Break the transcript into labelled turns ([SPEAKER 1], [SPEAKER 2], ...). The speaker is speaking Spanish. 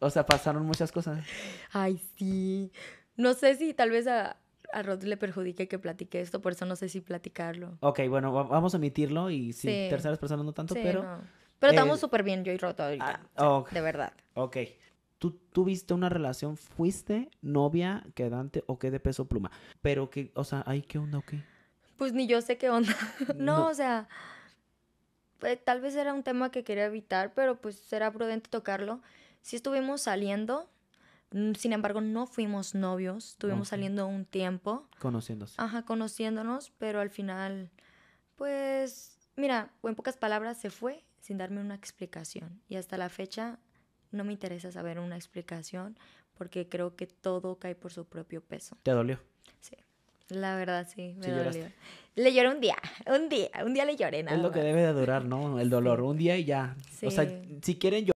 [SPEAKER 1] o sea, pasaron muchas cosas.
[SPEAKER 2] Ay, sí. No sé si tal vez a, a Rod le perjudique que platique esto, por eso no sé si platicarlo.
[SPEAKER 1] Ok, bueno, vamos a omitirlo y si terceras personas no tanto, pero... Pero estamos
[SPEAKER 2] súper bien yo y Rod ahorita, ah, de verdad.
[SPEAKER 1] Ok. ¿Tú tuviste una relación, fuiste novia, quedante o qué de peso pluma? Pero que, o sea, ay, qué onda o qué?
[SPEAKER 2] Pues ni yo sé qué onda. no, o sea, eh, tal vez era un tema que quería evitar, pero pues será prudente tocarlo sí estuvimos saliendo, mm, sin embargo no fuimos novios, estuvimos saliendo un tiempo. Conociéndose. Ajá, conociéndonos, pero al final, pues, mira, en pocas palabras se fue sin darme una explicación. Y hasta la fecha no me interesa saber una explicación porque creo que todo cae por su propio peso. ¿Te dolió? Sí. La verdad, sí, me dolió. Le lloré un día, un día, un día le lloré nada. Es lo que debe
[SPEAKER 1] de durar, ¿no? El dolor, un día y ya. Sí. O sea, si quieren llorar.